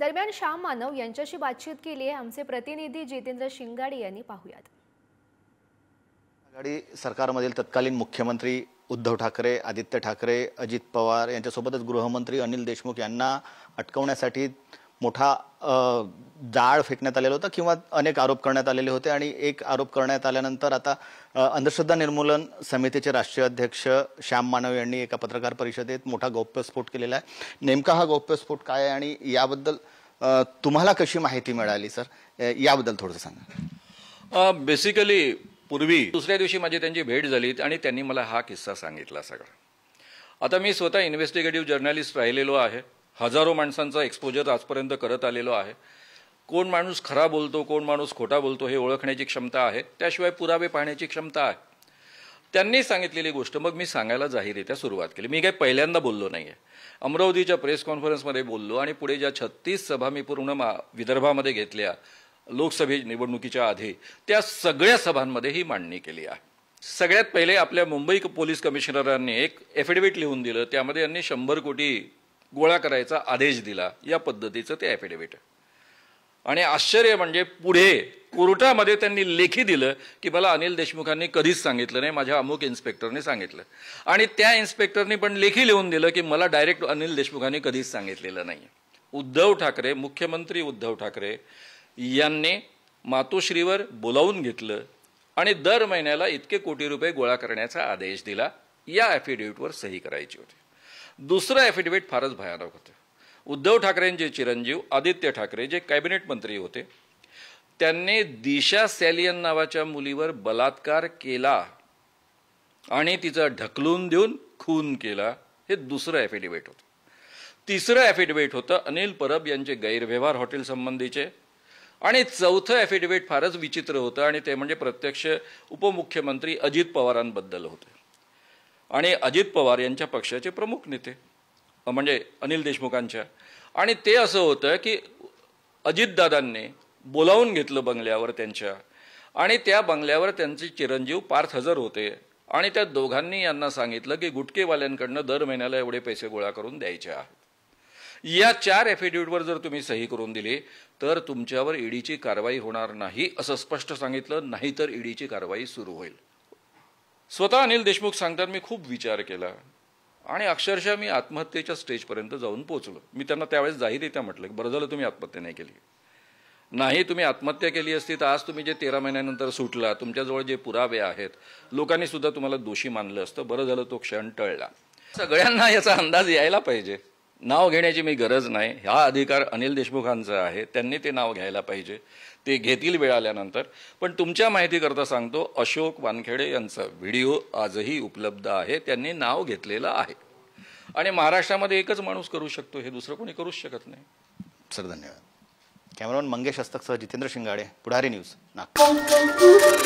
दरम्यान श्याम मानव यांच्याशी बातचीत केली आहे आमचे प्रतिनिधी जितेंद्र शिंगाडे यांनी पाहूयात आघाडी सरकारमधील तत्कालीन मुख्यमंत्री उद्धव ठाकरे आदित्य ठाकरे अजित पवार यांच्यासोबतच गृहमंत्री अनिल देशमुख यांना अटकवण्यासाठी मोठा जाळ फेकण्यात आलेला होता किंवा अनेक आरोप करण्यात आलेले होते आणि एक आरोप करण्यात आल्यानंतर आता अंधश्रद्धा निर्मूलन समितीचे राष्ट्रीय अध्यक्ष श्याम मानव यांनी एका पत्रकार परिषदेत मोठा गौप्यस्फोट केलेला आहे नेमका हा गौप्यस्फोट काय आहे आणि याबद्दल तुम्हाला कशी माहिती मिळाली सर याबद्दल थोडंसं सांगा बेसिकली पूर्वी दुसऱ्या दिवशी माझी त्यांची भेट झाली आणि त्यांनी मला हा किस्सा सांगितला सगळा आता मी स्वतः इन्व्हेस्टिगेटिव्ह जर्नलिस्ट राहिलेलो आहे हजारो माणसांचा एक्सपोजर आजपर्यंत करत आलेलो आहे कोण माणूस खरा बोलतो कोण माणूस खोटा बोलतो हे ओळखण्याची क्षमता आहे त्याशिवाय पुरावे पाहण्याची क्षमता आहे त्यांनी सांगितलेली गोष्ट मग मी सांगायला जाहीरित्या सुरुवात केली मी काही पहिल्यांदा बोललो नाही आहे अमरावतीच्या प्रेस कॉन्फरन्समध्ये बोललो आणि पुढे ज्या छत्तीस सभा मी पूर्ण मा विदर्भामध्ये घेतल्या लोकसभे निवडणुकीच्या आधी त्या सगळ्या सभांमध्ये ही मांडणी केली आहे सगळ्यात पहिले आपल्या मुंबई पोलीस कमिशनरांनी एक एफिडेव्हिट लिहून दिलं त्यामध्ये यांनी शंभर कोटी गोळा करायचा आदेश दिला या पद्धतीचं ते ॲफिडेव्हिट आणि आश्चर्य म्हणजे पुढे कोर्टामध्ये त्यांनी लेखी दिलं की मला अनिल देशमुखांनी कधीच सांगितलं नाही माझ्या अमुक इन्स्पेक्टरने सांगितलं आणि त्या इन्स्पेक्टरनी पण लेखी लिहून दिलं की मला डायरेक्ट अनिल देशमुखांनी कधीच सांगितलेलं नाही उद्धव ठाकरे मुख्यमंत्री उद्धव ठाकरे यांनी मातोश्रीवर बोलावून घेतलं आणि दर महिन्याला इतके कोटी रुपये गोळा करण्याचा आदेश दिला या ॲफिडेव्हिटवर सही करायची होती दुसरं ॲफिडेव्हिट फारच भयानक होतं उद्धव ठाकरेंचे चिरंजीव आदित्य ठाकरे जे कॅबिनेट मंत्री होते त्यांनी दिशा सॅलियन नावाच्या मुलीवर बलात्कार केला आणि तिचा ढकलून देऊन खून केला हे दुसरं ॲफिडेव्हिट होतं तिसरं ॲफिडेव्हिट होतं अनिल परब यांचे गैरव्यवहार हॉटेल संबंधीचे आणि चौथं ॲफिडेव्हिट फारच विचित्र होतं आणि ते म्हणजे प्रत्यक्ष उपमुख्यमंत्री अजित पवारांबद्दल होते आणि अजित पवार यांच्या पक्षाचे प्रमुख नेते म्हणजे अनिल देशमुखांच्या आणि ते असं होतं की अजितदादांनी बोलावून घेतलं बंगल्यावर त्यांच्या आणि त्या बंगल्यावर त्यांचे चिरंजीव पार्थ हजर होते आणि त्या दोघांनी यांना सांगितलं की गुटकेवाल्यांकडनं दर महिन्याला एवढे पैसे गोळा करून द्यायचे आहेत या चार एफिडेव्हिटवर जर तुम्ही सही करून दिली तर तुमच्यावर ईडीची कारवाई होणार नाही असं स्पष्ट सांगितलं नाहीतर ईडीची कारवाई सुरू होईल स्वतः अनिल देशमुख सांगतात मी खूप विचार केला आणि अक्षरशः मी आत्महत्येच्या स्टेजपर्यंत जाऊन पोचलो मी त्यांना त्यावेळेस येत्या म्हटलं की बरं झालं तुम्ही आत्महत्या नाही केली नाही तुम्ही आत्महत्या केली असती तर आज तुम्ही जे तेरा महिन्यानंतर सुटला तुमच्याजवळ जे पुरावे आहेत लोकांनी सुद्धा तुम्हाला दोषी मानलं असतं बरं झालं तो क्षण टळला सगळ्यांना याचा अंदाज यायला पाहिजे नाव घेण्याची मी गरज नाही हा अधिकार अनिल देशमुखांचा आहे त्यांनी ते नाव घ्यायला पाहिजे ते घेतील वेळ आल्यानंतर पण तुमच्या माहितीकरता सांगतो अशोक वानखेडे यांचा व्हिडिओ आजही उपलब्ध आहे त्यांनी नाव घेतलेलं आहे आणि महाराष्ट्रामध्ये एकच माणूस करू शकतो हे दुसरं कोणी करूच शकत नाही सर धन्यवाद कॅमेरामन मंगेश हस्तकसह जितेंद्र शिंगाडे पुढारी न्यूज नागपूर